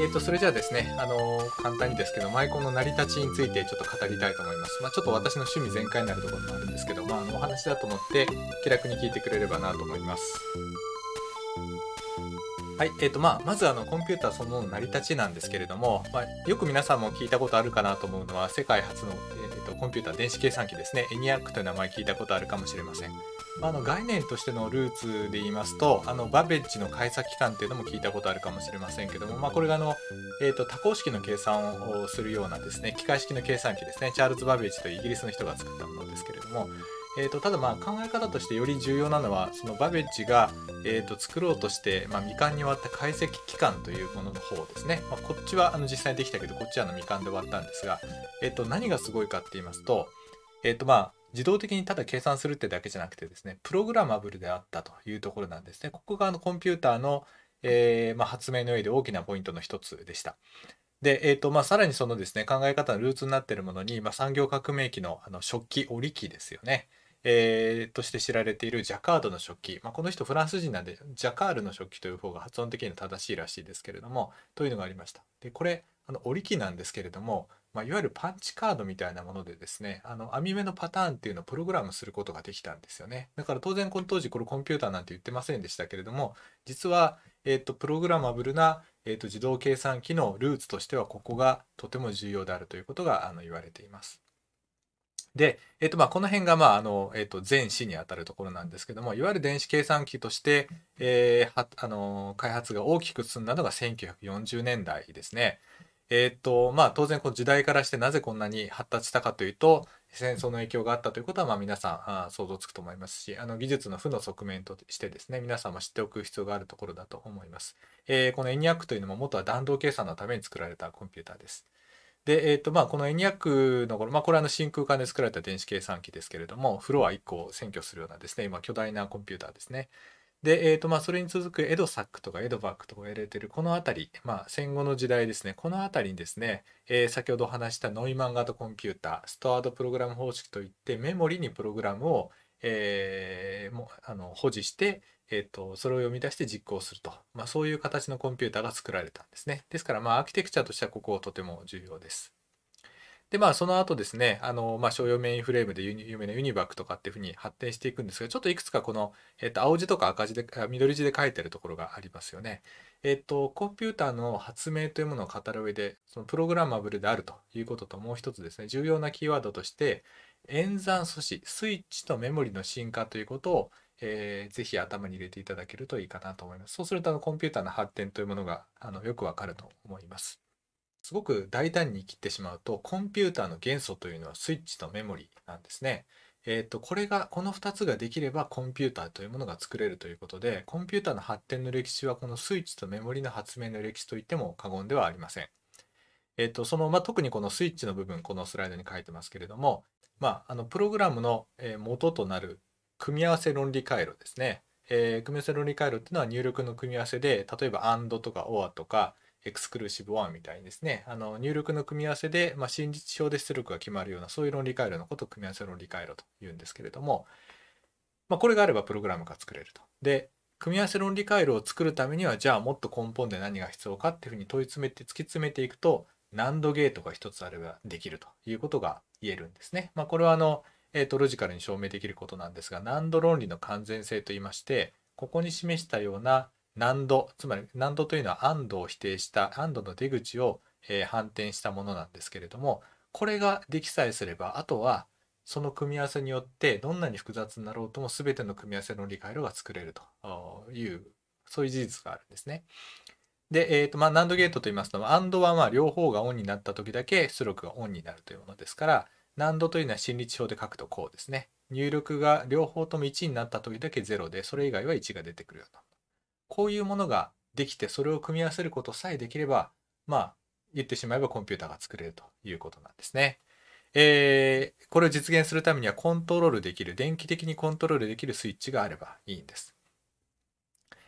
えー、とそれじゃあですね、あのー、簡単にですけど、マイコンの成り立ちについてちょっと語りたいと思います。まあ、ちょっと私の趣味全開になるところもあるんですけど、まあ、あのお話だと思って気楽に聞いてくれればなと思います。はい。えっ、ー、と、まあ、まずあの、コンピューターそのものの成り立ちなんですけれども、まあ、よく皆さんも聞いたことあるかなと思うのは、世界初の、と、コンピューター電子計算機ですね。エニアックという名前聞いたことあるかもしれません。まあ、の概念としてのルーツで言いますとあのバベッジの開鎖機関っていうのも聞いたことあるかもしれませんけども、まあ、これがあの、えーと、と多項式の計算をするようなですね機械式の計算機ですねチャールズ・バベッジというイギリスの人が作ったものですけれども、えーと、ただまあ考え方としてより重要なのはそのバベッジが、えーと、作ろうとして、まあ、未完に終わった解析機関というものの方ですね、まあ、こっちはあの実際にできたけどこっちはあの未完で終わったんですが、えーと、と何がすごいかって言いますと,、えーとまあ、自動的にただ計算するってだけじゃなくてですねプログラマブルであったというところなんですねここがあのコンピューターの、えー、まあ、発明の上で大きなポイントの一つでした。で、えーとまあ、さらにそのですね考え方のルーツになっているものに、まあ、産業革命期のあの食器織り機ですよねえー、として知られているジャカードの食器、まあ、この人フランス人なんでジャカールの食器という方が発音的には正しいらしいですけれどもというのがありましたでこれあの織り機なんですけれども、まあ、いわゆるパンチカードみたいなものでですねあの網目のパターンっていうのをプログラムすることができたんですよねだから当然この当時これコンピューターなんて言ってませんでしたけれども実は、えーと、プログラマブルな、えーと自動計算機のルーツとしてはここがとても重要であるということがあの言われていますで、えっと、まあこの辺がまああの、えっと、全市にあたるところなんですけどもいわゆる電子計算機として、えー、あの開発が大きく進んだのが1940年代ですね。えっとまあ、当然この時代からしてなぜこんなに発達したかというと戦争の影響があったということはまあ皆さん想像つくと思いますしあの技術の負の側面としてですね皆さんも知っておく必要があるところだと思います。えー、このエニアックというのも元は弾道計算のために作られたコンピューターです。で、えーとまあ、このエニアックの頃、まあ、これはの真空管で作られた電子計算機ですけれども、フロア1個を占拠するようなですね、今、巨大なコンピューターですね。で、えーとまあ、それに続くエドサックとかエドバックとかやれてるこの辺り、まあ、戦後の時代ですね、この辺りにですね、えー、先ほど話したノイマン型コンピューター、ストアードプログラム方式といって、メモリにプログラムを、えー、もあの保持して、えーと、それを読み出して実行すると、まあ、そういう形のコンピューターが作られたんですね。ですから、まあ、アーキテクチャとしてはこことても重要です。でまあその後ですねあの、まあ、商用メインフレームで有名なユニバックとかっていうふうに発展していくんですがちょっといくつかこの、えー、と青字とか赤字で緑字で書いてあるところがありますよね。えっ、ー、とコンピューターの発明というものを語る上でそのプログラマブルであるということともう一つですね重要なキーワードとして演算素子スイッチとメモリの進化ということをえー、ぜひ頭に入れていただけるといいかなと思います。そうするとあのコンピューターの発展というものがあのよくわかると思います。すごく大胆に切ってしまうと、コンピューターの元素というのはスイッチとメモリなんですね。えっ、ー、と、これが、この2つができればコンピューターというものが作れるということで、コンピューターの発展の歴史はこのスイッチとメモリの発明の歴史といっても過言ではありません。えっ、ー、と、その、まあ、特にこのスイッチの部分、このスライドに書いてますけれども、まあ、あの、プログラムの元となる組み合わせ論理回路ですね、えー、組み合わせ論理回路っていうのは入力の組み合わせで例えば AND とか OR とかエクスクルーシブ1みたいにですねあの入力の組み合わせで、まあ、真実表で出力が決まるようなそういう論理回路のことを組み合わせ論理回路というんですけれども、まあ、これがあればプログラムが作れると。で組み合わせ論理回路を作るためにはじゃあもっと根本で何が必要かっていうふうに問い詰めて突き詰めていくと難度ゲートが一つあればできるということが言えるんですね。まあ、これはあのえーと、ロジカルに証明できることなんですが難度論理の完全性といいましてここに示したような難度つまり難度というのは安堵を否定した安堵の出口を、えー、反転したものなんですけれどもこれができさえすればあとはその組み合わせによってどんなに複雑になろうとも全ての組み合わせの理解路が作れるというそういう事実があるんですね。で、えーとまあ、n a ゲートと言いますと安度はま両方がオンになった時だけ出力がオンになるというものですから難度というのは心理値表で書くとこうですね。入力が両方とも1になった時だけ0で、それ以外は1が出てくるよと。こういうものができて、それを組み合わせることさえできれば、まあ、言ってしまえばコンピューターが作れるということなんですね。えー、これを実現するためにはコントロールできる、電気的にコントロールできるスイッチがあればいいんです。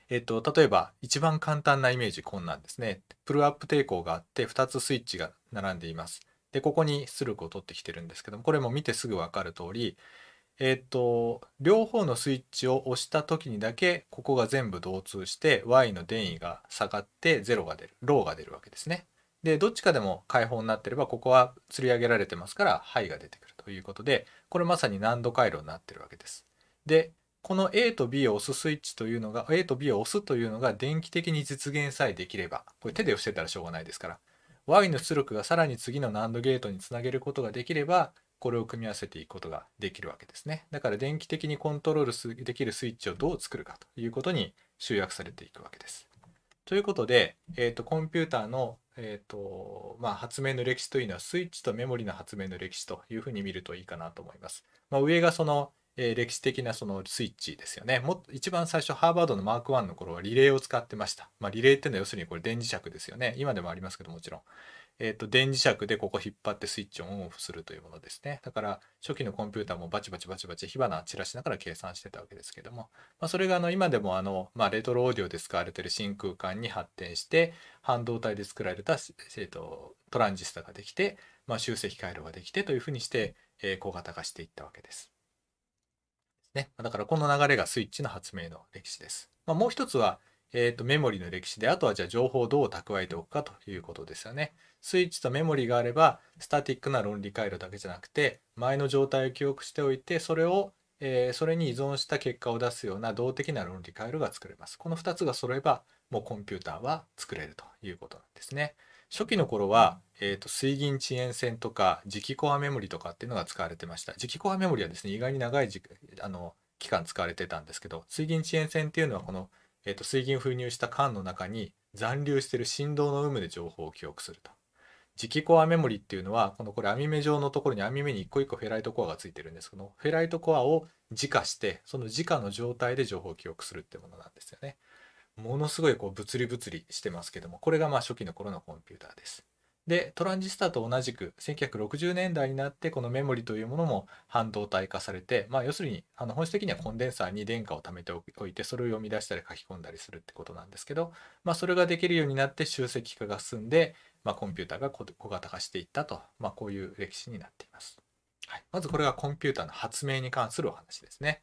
えっと、例えば一番簡単なイメージこんなんですね。プルアップ抵抗があって2つスイッチが並んでいます。でここに出力を取ってきてるんですけどもこれも見てすぐ分かる通りえっ、ー、と両方のスイッチを押した時にだけここが全部同通して Y の電位が下がって0が出るローが出るわけですね。でどっちかでも解放になってればここは吊り上げられてますから「ハイが出てくるということでこれまさに難度回路になってるわけです。でこの A と B を押すスイッチというのが A と B を押すというのが電気的に実現さえできればこれ手でしせたらしょうがないですから Y の出力がさらに次の NAND ゲートにつなげることができればこれを組み合わせていくことができるわけですねだから電気的にコントロールできるスイッチをどう作るかということに集約されていくわけですということで、えーと、コンピューターの、えーとまあ、発明の歴史というのはスイッチとメモリの発明の歴史というふうに見るといいかなと思います、まあ、上がそのえー、歴史的なそのスイッチですよね。も一番最初ハーバードのマーク1の頃はリレーを使ってました。まあ、リレーっていうのは要するにこれ電磁石ですよね。今でもありますけどもちろん。えーと、電磁石でここ引っ張ってスイッチをオンオフするというものですね。だから初期のコンピューターもバチバチバチバチ火花散らしながら計算してたわけですけども、まあ、それがあの今でもあの、まあ、レトロオーディオで使われてる真空管に発展して半導体で作られた、えーとトランジスタができて、まあ、集積回路ができてというふうにして、えー、小型化していったわけです。ね。だからこの流れがスイッチの発明の歴史です。まあ、もう一つは、えーと、メモリの歴史であとはじゃあ情報をどう蓄えておくかということですよね。スイッチとメモリがあればスタティックな論理回路だけじゃなくて前の状態を記憶しておいてそれを、えー、それに依存した結果を出すような動的な論理回路が作れます。この2つが揃えばもうコンピューターは作れるということなんですね。初期の頃はえーと、水銀遅延線とか磁気コアメモリとかっていうのが使われてました磁気コアメモリはですね意外に長い時あの期間使われてたんですけど水銀遅延線っていうのはこの、えーと、と水銀封入した管の中に残留してる振動の有無で情報を記憶すると磁気コアメモリっていうのはこのこれ網目状のところに網目に一個一個フェライトコアがついてるんですけどフェライトコアを磁化してその磁化の状態で情報を記憶するってものなんですよねものすごいこう物理物理してますけどもこれがまあ初期の頃のコンピューターですでトランジスタと同じく1960年代になってこのメモリというものも半導体化されて、まあ、要するにあの本質的にはコンデンサーに電荷を貯めておいてそれを読み出したり書き込んだりするってことなんですけど、まあ、それができるようになって集積化が進んで、まあ、コンピューターが小型化していったと、まあ、こういう歴史になっています。はい、まずこれがコンピューターの発明に関するお話ですね。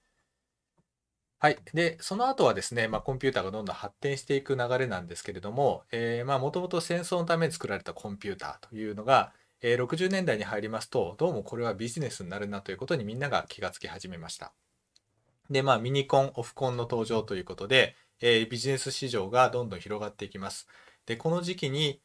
はい。で、その後はですね、まあ、コンピューターがどんどん発展していく流れなんですけれども、えー、まあ、もともと戦争のために作られたコンピューターというのが、えー、60年代に入りますと、どうもこれはビジネスになるなということにみんなが気がつき始めました。で、まあ、ミニコン、オフコンの登場ということで、えー、ビジネス市場がどんどん広がっていきます。で、この時期に、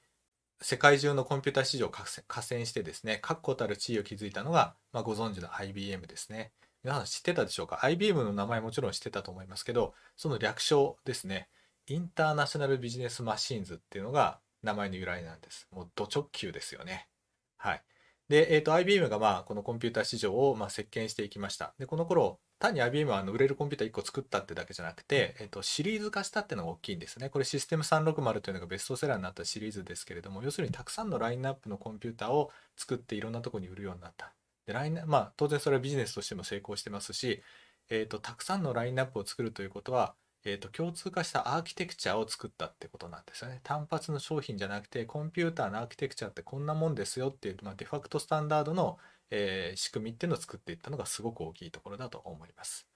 世界中のコンピューター市場を加戦してですね、確固たる地位を築いたのが、まあ、ご存知の IBM ですね。皆さん知ってたでしょうか ?IBM の名前もちろん知ってたと思いますけど、その略称ですね。インターナショナルビジネスマシーンズっていうのが名前の由来なんです。もうド直球ですよね。はい。で、えっ、ー、と、IBM がまあ、このコンピューター市場をまあ席巻していきました。で、この頃、単に IBM はあの売れるコンピューター1個作ったってだけじゃなくて、えっと、シリーズ化したっていうのが大きいんですね。これシステム360というのがベストセラーになったシリーズですけれども、要するにたくさんのラインナップのコンピューターを作っていろんなとこに売るようになった。でラインまあ、当然それはビジネスとしても成功してますし、えーと、たくさんのラインナップを作るということは、えーと、と共通化したアーキテクチャを作ったってことなんですよね。単発の商品じゃなくてコンピューターのアーキテクチャってこんなもんですよっていう、まあ、デファクトスタンダードの、えー、仕組みっていうのを作っていったのがすごく大きいところだと思います。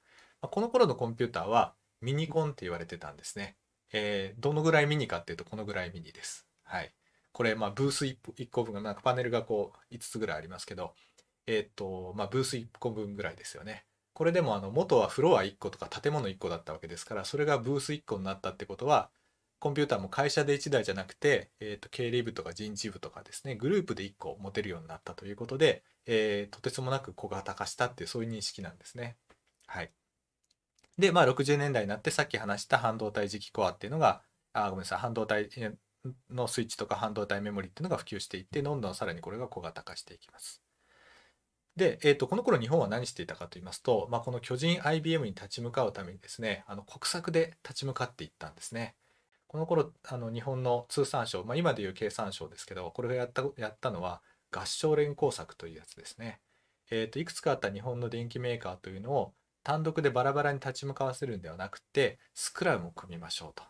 まあ、この頃のコンピューターはミニコンって言われてたんですね。えー、どのぐらいミニかっていうとこのぐらいミニです。はい。これ、まあ、ブース 1, 1個分が、なんかパネルがこう5つぐらいありますけど、えっ、ー、と、まあ、ブース1個分ぐらいですよね。これでもあの元はフロア1個とか建物1個だったわけですからそれがブース1個になったってことはコンピューターも会社で1台じゃなくて、えーと経理部とか人事部とかですねグループで1個持てるようになったということで、えー、とてつもなく小型化したっていうそういう認識なんですね。はい、でまあ60年代になってさっき話した半導体磁気コアっていうのがあごめんなさい半導体のスイッチとか半導体メモリっていうのが普及していってどんどんさらにこれが小型化していきます。で、えー、とこの頃日本は何していたかと言いますと、まあ、この巨人 IBM に立ち向かうためにですねあの国策で立ち向かっていったんですね。この頃あの日本の通産省、まあ、今でいう経産省ですけどこれがやったやったのは合唱連工作というやつですね。えーといくつかあった日本の電機メーカーというのを単独でバラバラに立ち向かわせるんではなくてスクラムを組みましょうと。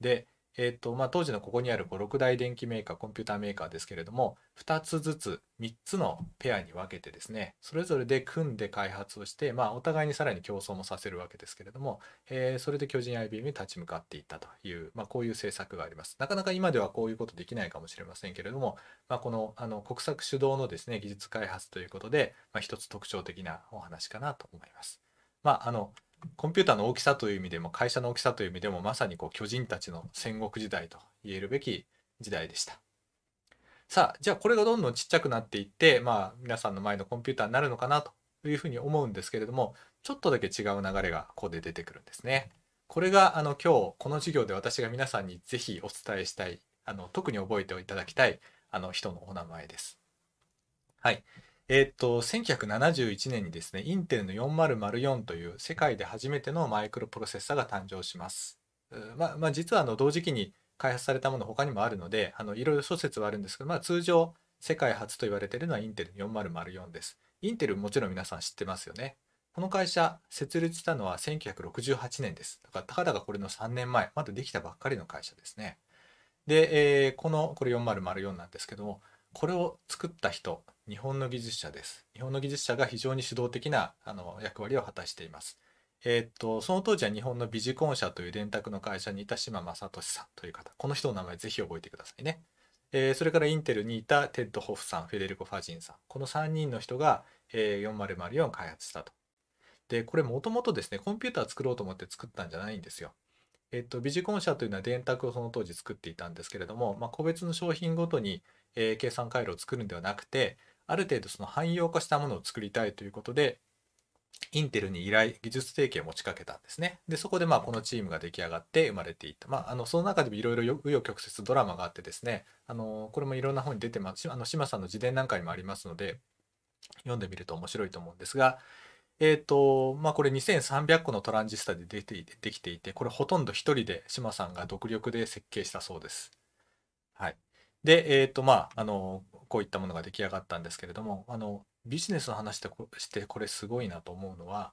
でえーとまあ、当時のここにある56大電機メーカーコンピューターメーカーですけれども2つずつ3つのペアに分けてですねそれぞれで組んで開発をして、まあ、お互いにさらに競争もさせるわけですけれども、えー、それで巨人 IBM に立ち向かっていったという、まあ、こういう政策がありますなかなか今ではこういうことできないかもしれませんけれども、まあ、このあの国策主導のですね技術開発ということで、まあ、一つ特徴的なお話かなと思います。まあ、あのコンピューターの大きさという意味でも会社の大きさという意味でもまさにこう巨人たちの戦国時代と言えるべき時代でした。さあじゃあこれがどんどんちっちゃくなっていってまあ皆さんの前のコンピューターになるのかなというふうに思うんですけれどもちょっとだけ違う流れがここで出てくるんですね。これがあの今日この授業で私が皆さんに是非お伝えしたいあの特に覚えていただきたいあの人のお名前です。はい。えー、っと、1971年にですね、インテルの4004という世界で初めてのマイクロプロセッサが誕生します。まあ、まあ、実はあの同時期に開発されたもの他にもあるので、あのいろいろ諸説はあるんですけど、まあ、通常世界初と言われているのはインテル4004です。インテルもちろん皆さん知ってますよね。この会社設立したのは1968年です。だからたかだかこれの3年前、まだできたばっかりの会社ですね。で、えー、このこれ4004なんですけども、これを作った人、日本の技術者です。日本の技術者が非常に主導的なあの役割を果たしています。えっ、と、その当時は日本のビジコン社という電卓の会社にいた島正俊さんという方。この人の名前ぜひ覚えてくださいね。えー、それからインテルにいたテッド・ホフさん、フェデリコ・ファジンさん。この3人の人が、えー、4004を開発したと。で、これもともとですね、コンピューター作ろうと思って作ったんじゃないんですよ。えっ、と、ビジコン社というのは電卓をその当時作っていたんですけれども、まあ、個別の商品ごとに、え計算回路を作るんではなくて、ある程度その汎用化したものを作りたいということで、インテルに依頼、技術提携を持ちかけたんですね。で、そこでまあこのチームが出来上がって生まれていった。まあ、あのその中でもいろいろ紆余曲折ドラマがあってですね、あのこれもいろんな本に出てます、あの島さんの自伝なんかにもありますので、読んでみると面白いと思うんですが、えっ、ー、と、まあこれ2300個のトランジスタでていてできていて、これほとんど1人で島さんが独力で設計したそうです。はい。で、えっ、ー、と、まあ、あの、こういったものが出来上がったんですけれどもあのビジネスの話としてこれすごいなと思うのは、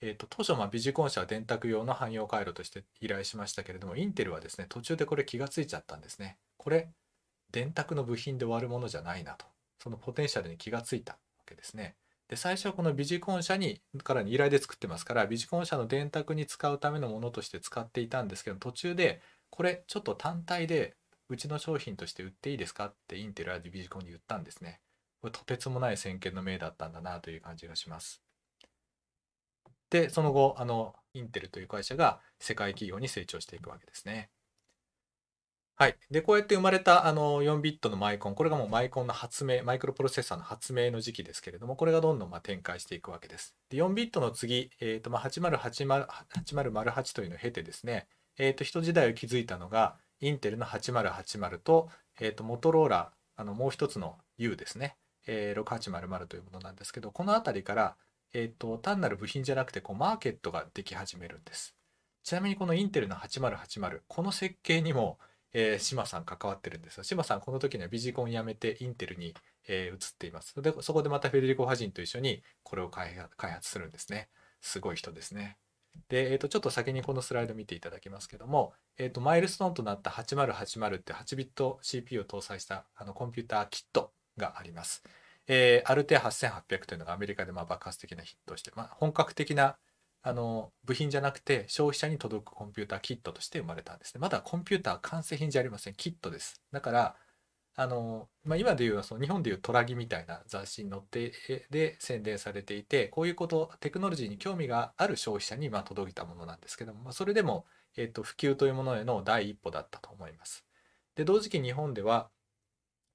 えーと、当初まあビジコン社は電卓用の汎用回路として依頼しましたけれどもインテルはですね途中でこれ気が付いちゃったんですねこれ電卓の部品で終わるものじゃないなとそのポテンシャルに気がついたわけですねで最初はこのビジコン社にから依頼で作ってますからビジコン社の電卓に使うためのものとして使っていたんですけど途中でこれちょっと単体でうちの商品として売っていいですかってインテルはディビジコンに言ったんですね。これとてつもない先見の明だったんだなという感じがします。で、その後、あの、インテルという会社が世界企業に成長していくわけですね。はい。で、こうやって生まれたあの4ビットのマイコン、これがもうマイコンの発明、マイクロプロセッサーの発明の時期ですけれども、これがどんどんま展開していくわけです。で、4ビットの次、えっ、ー、と、ま8080、8008というのを経てですね、えっ、ー、と、人時代を築いたのが、インテルの8080と,、えー、とモトローラあのもう一つの U ですね、えー、6800というものなんですけどこの辺りから、えーと、単なる部品じゃなくてこうマーケットができ始めるんですちなみにこのインテルの8080この設計にも、えー、島さん関わってるんです島さんこの時にはビジコン辞めてインテルに、えー、移っていますでそこでまたフェデリコ・ファジンと一緒にこれを開発するんですねすごい人ですねで、えー、とちょっと先にこのスライド見ていただきますけども、えー、とマイルストーンとなった8080って8ビット CPU を搭載したあのコンピューターキットがあります。えー、アルテ8800というのがアメリカでまあ爆発的なヒットして、まあ、本格的なあの部品じゃなくて消費者に届くコンピューターキットとして生まれたんですね。まだコンピューター完成品じゃありません。キットです。だからあの、まあ、今でいうその日本でいうトラギみたいな雑誌に載ってで宣伝されていてこういうことテクノロジーに興味がある消費者にま届いたものなんですけども、まあ、それでも、えっと、普及というものへの第一歩だったと思います。で同時期日本では、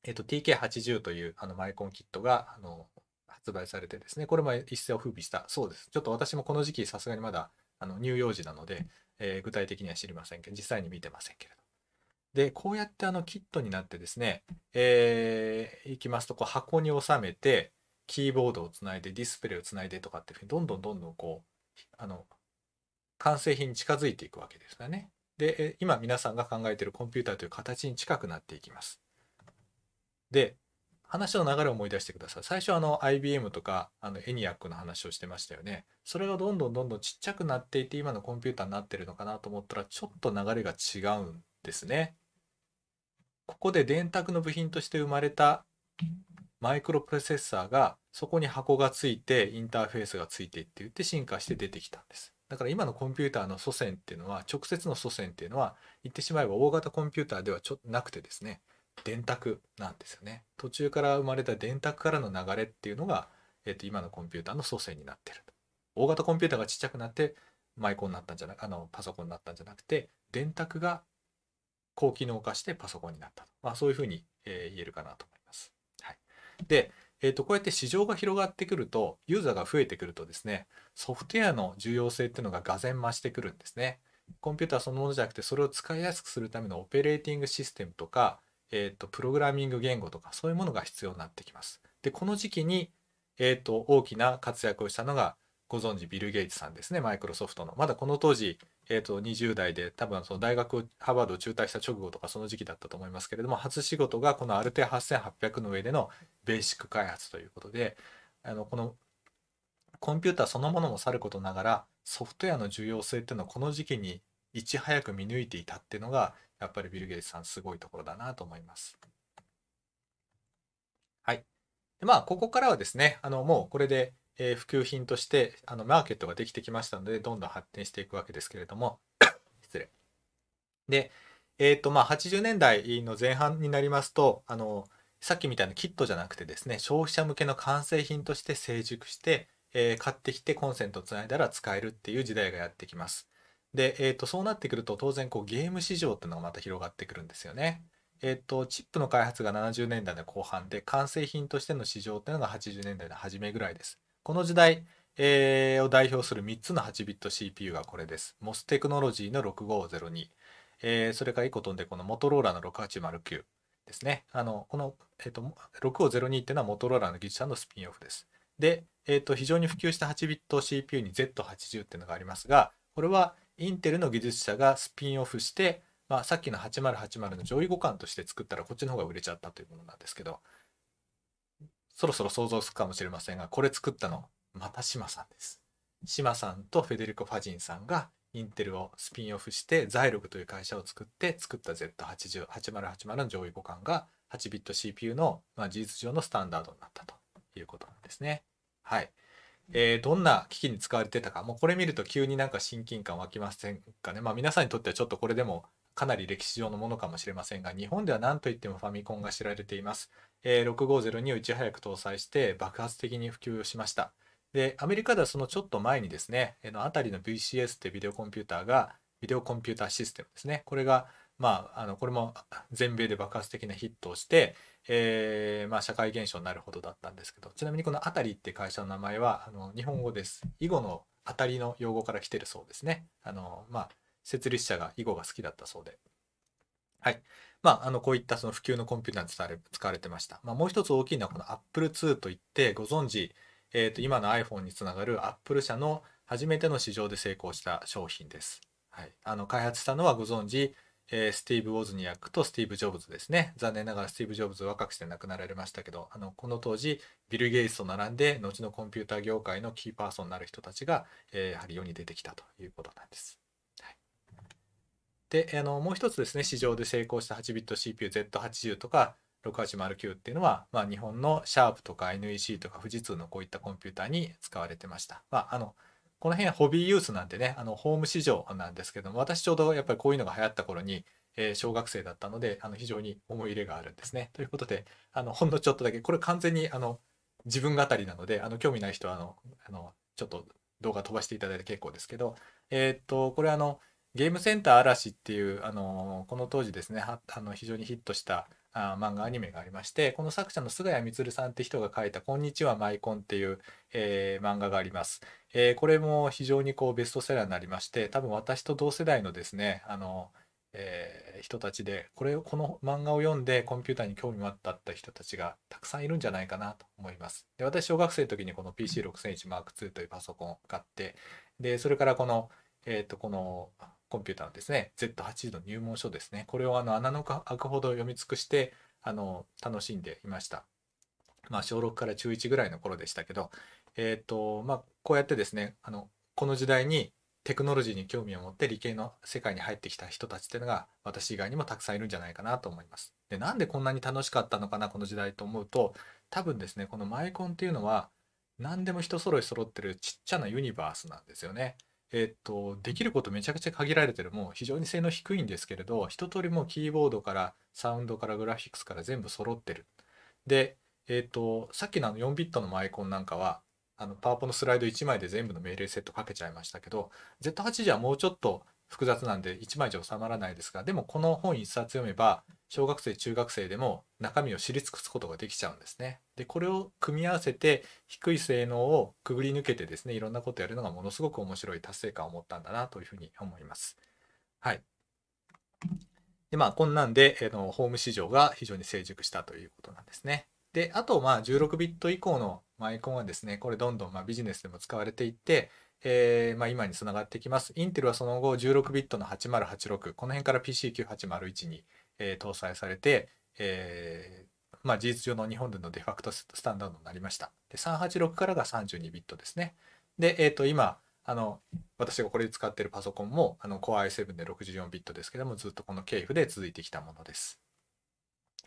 えっと、TK80 というあのマイコンキットがあの発売されてですねこれも一世を風靡したそうですちょっと私もこの時期さすがにまだあの乳幼児なので、えー、具体的には知りませんけど実際に見てませんけれどでこうやってあのキットになってですね、えー、いきますとこう箱に収めてキーボードをつないでディスプレイをつないでとかっていうふうにどんどんどんどんこうあの完成品に近づいていくわけですよね。で今皆さんが考えているコンピューターという形に近くなっていきます。で話の流れを思い出してください。最初あの IBM とかあのエニアックの話をしてましたよね。それがどんどんどんどんちっちゃくなっていて今のコンピューターになってるのかなと思ったらちょっと流れが違うんですね。ここで電卓の部品として生まれたマイクロプロセッサーがそこに箱がついてインターフェースがついてって言って進化して出てきたんです。だから今のコンピューターの祖先っていうのは直接の祖先っていうのは言ってしまえば大型コンピューターではちょっとなくてですね電卓なんですよね。途中から生まれた電卓からの流れっていうのが、えー、と今のコンピューターの祖先になってる。大型コンピューターがちっちゃくなってマイコンになったんじゃなくあのパソコンになったんじゃなくて電卓が高機能化してパソコンになったと、まあ、そういうふうに、えー、言えるかなと思います。はい、で、えー、とこうやって市場が広がってくるとユーザーが増えてくるとですねソフトウェアの重要性っていうのががぜ増してくるんですね。コンピューターそのものじゃなくてそれを使いやすくするためのオペレーティングシステムとか、えー、とプログラミング言語とかそういうものが必要になってきます。でこの時期に、えー、と大きな活躍をしたのがご存知ビル・ゲイツさんですねマイクロソフトの。まだこの当時えー、と20代で多分その大学ハーバードを中退した直後とかその時期だったと思いますけれども初仕事がこのアルテ8800の上でのベーシック開発ということであのこのコンピューターそのものもさることながらソフトウェアの重要性っていうのをこの時期にいち早く見抜いていたっていうのがやっぱりビル・ゲイツさんすごいところだなと思います。はい。でまあここからはですねあのもうこれでえー、普及品としてあのマーケットができてきましたのでどんどん発展していくわけですけれども 失礼でえー、とまあ80年代の前半になりますとあのさっきみたいなキットじゃなくてですね消費者向けの完成品として成熟して、えー、買ってきてコンセントつないだら使えるっていう時代がやってきますで、えーと、そうなってくると当然こうゲーム市場っていうのがまた広がってくるんですよねえーと、とチップの開発が70年代の後半で完成品としての市場っていうのが80年代の初めぐらいですこの時代、えー、を代表する3つの8ビット CPU がこれです。MOS テクノロジーの6502、えー、それから1個飛んでこのモトローラの6809ですね。あの、この、えーと、6502っていうのはモトローラの技術者のスピンオフです。で、えーと、非常に普及した8ビット CPU に Z80 っていうのがありますが、これはインテルの技術者がスピンオフして、まあ、さっきの8080の上位互換として作ったらこっちの方が売れちゃったというものなんですけど、そろそろ想像つくかもしれませんが、これ作ったの、また島さんです。島さんとフェデリコ・ファジンさんが、インテルをスピンオフして、ザイログという会社を作って、作った Z80、8080の上位互換が、8ビット CPU の、まあ、事実上のスタンダードになったということなんですね。はい。えー、どんな機器に使われてたか、もうこれ見ると急になんか親近感湧きませんかね。まあ皆さんにとってはちょっとこれでもかなり歴史上のものかもしれませんが日本では何といってもファミコンが知られています、えー、6502をいち早く搭載して爆発的に普及しましたでアメリカではそのちょっと前にですねの辺りの VCS ってビデオコンピューターがビデオコンピューターシステムですねこれがまあ、あのこれも全米で爆発的なヒットをして、えーまあ、社会現象になるほどだったんですけどちなみにこの「あたり」って会社の名前はあの日本語です。囲碁の「あたり」の用語から来てるそうですね。あのまあ設立者が囲碁が好きだったそうで。はい。まあ、あの、こういったその普及のコンピューターに使われてました。まあ、もう一つ大きいのはこの Apple II といって、ご存知、えっ、ー、と、今の iPhone につながる Apple 社の初めての市場で成功した商品です。はい。あの、開発したのはご存知、えー、スティーブ・ウォズニアックとスティーブ・ジョブズですね。残念ながらスティーブ・ジョブズ若くして亡くなられましたけど、あの、この当時、ビル・ゲイツと並んで、後のコンピューター業界のキーパーソンになる人たちが、えー、やはり世に出てきたということなんです。で、あの、もう一つですね、市場で成功した8ビット CPU Z80 とか6809っていうのは、まあ、日本のシャープとか NEC とか富士通のこういったコンピューターに使われてました。まあ、あの、この辺ホビーユースなんでね、あの、ホーム市場なんですけども、私ちょうどやっぱりこういうのが流行った頃に、え小学生だったので、あの、非常に思い入れがあるんですね。ということで、あの、ほんのちょっとだけ、これ完全に、あの、自分語りなので、あの、興味ない人は、あの、あのちょっと動画飛ばしていただいて結構ですけど、えー、っと、これあの、ゲームセンター嵐っていう、あのこの当時ですね、あの非常にヒットしたあ漫画アニメがありまして、この作者の菅谷充さんって人が書いた、こんにちはマイコンっていう、えー、漫画があります。えー、これも非常にこうベストセラーになりまして、多分私と同世代のですね、あのえー、人たちで、これを、この漫画を読んでコンピューターに興味があった人たちがたくさんいるんじゃないかなと思います。で、私、小学生の時にこの PC6001M2 というパソコンを買って、で、それからこの、えっ、と、この、コンピューターのですね Z80 の入門書ですねこれをあの穴の開くほど読み尽くしてあの楽しんでいました。まあ、小6から中1ぐらいの頃でしたけど、えーとまあ、こうやってですねあのこの時代にテクノロジーに興味を持って理系の世界に入ってきた人たちっていうのが私以外にもたくさんいるんじゃないかなと思います。でなんでこんなに楽しかったのかなこの時代と思うと多分ですねこのマイコンっていうのは何でも人揃い揃ってるちっちゃなユニバースなんですよね。えっと、できることめちゃくちゃ限られてる、もう非常に性能低いんですけれど、一通りもキーボードからサウンドからグラフィックスから全部揃ってる。で、えっと、さっきのあの4ビットのマイコンなんかは、あのパワポのスライド1枚で全部の命令セットかけちゃいましたけど、Z8 じゃもうちょっと複雑なんで1枚じゃ収まらないですが、でもこの本1冊読めば、小学生中学生でも中身を知り尽くすことができちゃうんですね。でこれを組み合わせて低い性能をくぐり抜けてですねいろんなことやるのがものすごく面白い達成感を持ったんだなというふうに思います。はい。でまあこんなんで、えのホーム市場が非常に成熟したということなんですね。であとまあ16ビット以降のマイコンはですねこれどんどんまビジネスでも使われていってえーまあ、今につながってきます。インテルはその後16ビットの8086、この辺から PC9801 にえー、搭載されて、えー、まあ、事実上の日本でのデファクトスタンダードになりました。で386からが32ビットですね。で、えー、と今あの私がこれで使っているパソコンもあの Core i7 で64ビットですけどもずっとこの系譜で続いてきたものです。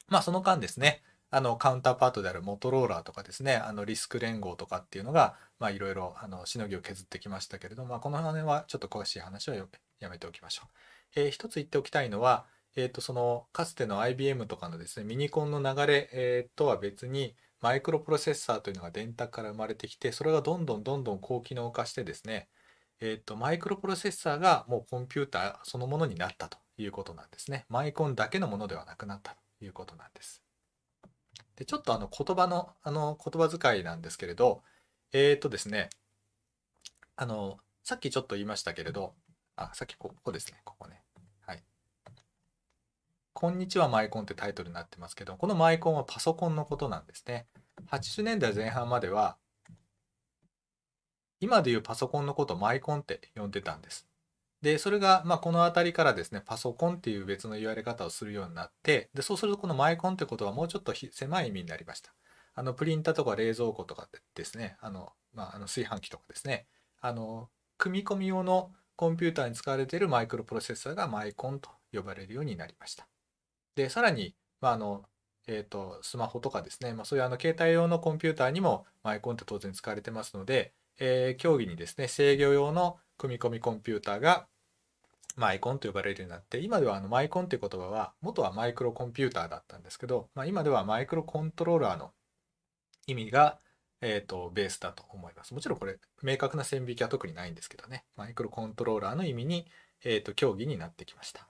まあその間ですねあのカウンターパートであるモトローラーとかですねあのリスク連合とかっていうのがいろいろしのぎを削ってきましたけれども、まあ、この辺はちょっと詳しい話はやめておきましょう。えー、一つ言っておきたいのは、えっ、と、その、かつての IBM とかのですね、ミニコンの流れ、えー、とは別に、マイクロプロセッサーというのが電卓から生まれてきて、それがどんどんどんどん高機能化してですね、えっ、ー、と、マイクロプロセッサーがもうコンピューターそのものになったということなんですね。マイコンだけのものではなくなったということなんです。で、ちょっとあの言葉の、あの言葉遣いなんですけれど、えっ、ー、とですね、あの、さっきちょっと言いましたけれど、あ、さっきここですね、ここね。こんにちはマイコン」ってタイトルになってますけどこのマイコンはパソコンのことなんですね。80年代前半までは今でいうパソコンのことマイコンって呼んでたんです。でそれが、まあ、この辺りからですねパソコンっていう別の言われ方をするようになってでそうするとこのマイコンってことはもうちょっと狭い意味になりました。あのプリンターとか冷蔵庫とかですねあの、まあ、あの炊飯器とかですねあの組み込み用のコンピューターに使われているマイクロプロセッサーがマイコンと呼ばれるようになりました。で、さらに、まあ、あの、えーと、スマホとかですね、まあ、そういうあの携帯用のコンピューターにも、マイコンって当然使われてますので、えー、競技にですね制御用の組み込みコンピューターが、マイコンと呼ばれるようになって今ではあのマイコンという言葉は元はマイクロコンピューターだったんですけど、まあ、今ではマイクロコントローラーの意味が、えーと、ベースだと思いますもちろんこれ明確な線引きは特にないんですけどねマイクロコントローラーの意味に、えーと競技になってきました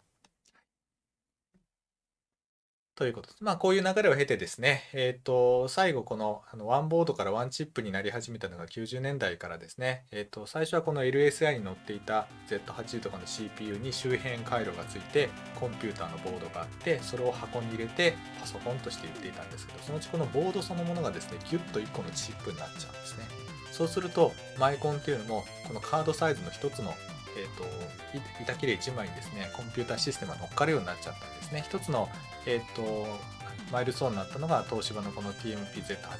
ということです。まあ、こういう流れを経てですね、えっ、ー、と、最後この、あの、ワンボードからワンチップになり始めたのが90年代からですね、えっ、ー、と、最初はこの LSI に乗っていた Z80 とかの CPU に周辺回路がついて、コンピューターのボードがあって、それを箱に入れて、パソコンとして売っていたんですけど、そのうちこのボードそのものがですね、ギュッと1個のチップになっちゃうんですね。そうすると、マイコンっていうのも、このカードサイズの1つのえーと、板切れ1枚にですねコンピューターシステムが乗っかるようになっちゃったんですね一つの、えーと、マイルスーンになったのが東芝のこの TMPZ84C0 ってこ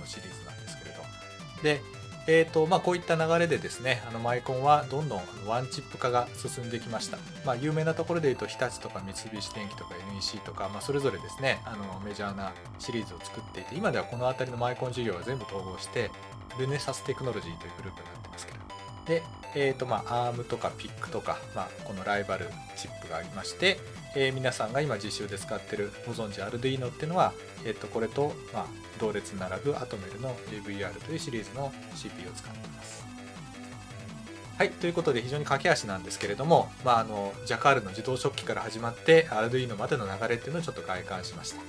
のシリーズなんですけれどで、えーとまあ、こういった流れでですねあのマイコンはどんどんワンチップ化が進んできました、まあ、有名なところでいうと日立とか三菱電機とか NEC とか、まあ、それぞれですねあのメジャーなシリーズを作っていて今ではこの辺りのマイコン事業は全部統合してルネサステクノロジーというグループになってますけどでえーとまあ、アームとかピックとか、まあ、このライバルチップがありまして、えー、皆さんが今実習で使ってるご存知 Arduino っていうのは、えー、とこれと、まあ、同列に並ぶアト e ルの AVR というシリーズの CPU を使っています。はい、ということで非常に駆け足なんですけれども、まあ、あのジャカールの自動食器から始まって Arduino までの流れっていうのをちょっと外観しました。